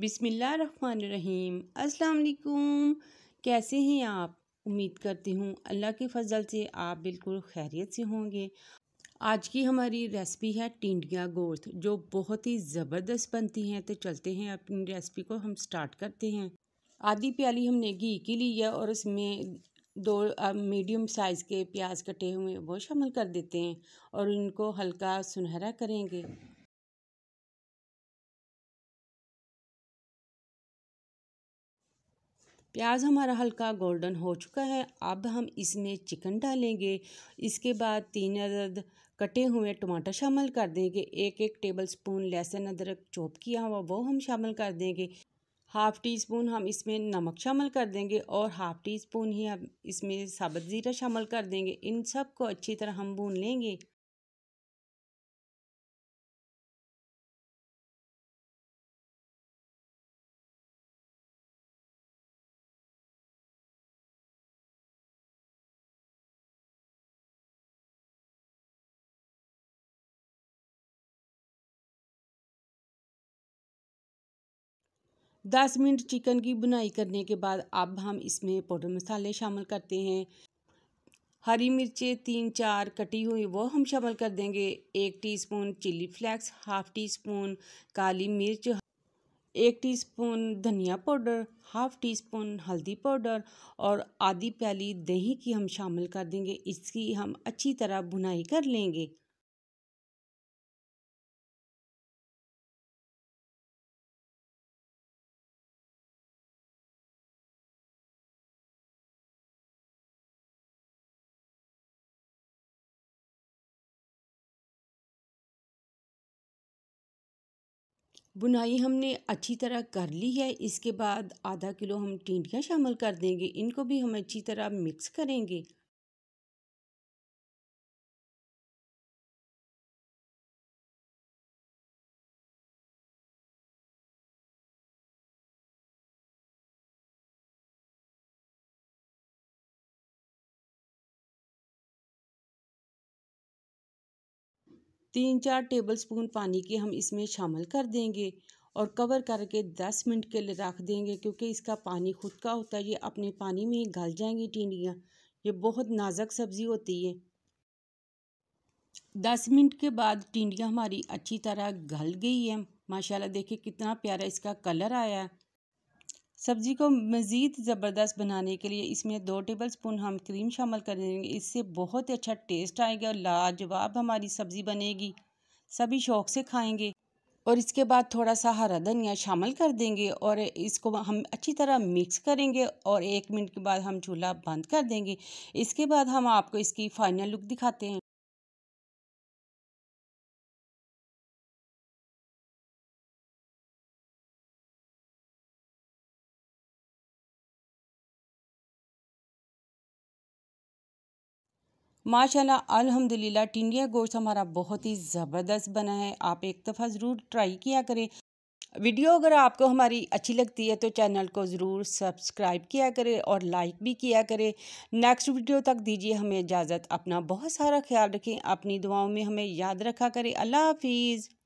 बिसमीम् अलकुम कैसे हैं आप उम्मीद करती हूँ अल्लाह के फजल से आप बिल्कुल खैरियत से होंगे आज की हमारी रेसिपी है टिंडिया गोश्त जो बहुत ही ज़बरदस्त बनती हैं तो चलते हैं अपनी रेसिपी को हम स्टार्ट करते हैं आधी प्याली हमने घी की ली है और उसमें दो मीडियम साइज़ के प्याज कटे हुए वो शामिल कर देते हैं और इनको हल्का सुनहरा करेंगे प्याज हमारा हल्का गोल्डन हो चुका है अब हम इसमें चिकन डालेंगे इसके बाद तीन अदद कटे हुए टमाटर शामिल कर देंगे एक एक टेबल स्पून लहसुन अदरक चॉप किया हुआ वो हम शामिल कर देंगे हाफ़ टी स्पून हम इसमें नमक शामिल कर देंगे और हाफ़ टी स्पून ही हम इसमें साबुत ज़ीरा शामिल कर देंगे इन सब को अच्छी तरह हम भून लेंगे दस मिनट चिकन की बुनाई करने के बाद अब हम इसमें पाउडर मसाले शामिल करते हैं हरी मिर्चें तीन चार कटी हुई वो हम शामिल कर देंगे एक teaspoon chilli flakes half teaspoon काली मिर्च एक टीस्पून धनिया पाउडर हाफ़ टी स्पून हल्दी पाउडर और आधी प्याली दही की हम शामिल कर देंगे इसकी हम अच्छी तरह बुनाई कर लेंगे बुनाई हमने अच्छी तरह कर ली है इसके बाद आधा किलो हम टीटियाँ शामिल कर देंगे इनको भी हम अच्छी तरह मिक्स करेंगे तीन चार टेबलस्पून पानी के हम इसमें शामिल कर देंगे और कवर करके 10 मिनट के लिए रख देंगे क्योंकि इसका पानी खुद का होता है ये अपने पानी में ही गल जाएंगी टिंडियाँ ये बहुत नाजुक सब्ज़ी होती है दस मिनट के बाद टिंडियाँ हमारी अच्छी तरह गल गई है माशाल्लाह देखिए कितना प्यारा इसका कलर आया है सब्ज़ी को मज़ीद ज़बरदस्त बनाने के लिए इसमें दो टेबल स्पून हम क्रीम शामिल कर देंगे इससे बहुत ही अच्छा टेस्ट आएगा और लाजवाब हमारी सब्ज़ी बनेगी सभी शौक़ से खाएंगे और इसके बाद थोड़ा सा हरा धनिया शामिल कर देंगे और इसको हम अच्छी तरह मिक्स करेंगे और एक मिनट के बाद हम चूल्हा बंद कर देंगे इसके बाद हम आपको इसकी फ़ाइनल लुक दिखाते हैं माशाल्लाह अल्हम्दुलिल्लाह टिंडिया गोश्त हमारा बहुत ही ज़बरदस्त बना है आप एक दफ़ा ज़रूर ट्राई किया करें वीडियो अगर आपको हमारी अच्छी लगती है तो चैनल को ज़रूर सब्सक्राइब किया करें और लाइक भी किया करें नेक्स्ट वीडियो तक दीजिए हमें इजाज़त अपना बहुत सारा ख्याल रखें अपनी दुआओं में हमें याद रखा करें अल्लाह हाफिज़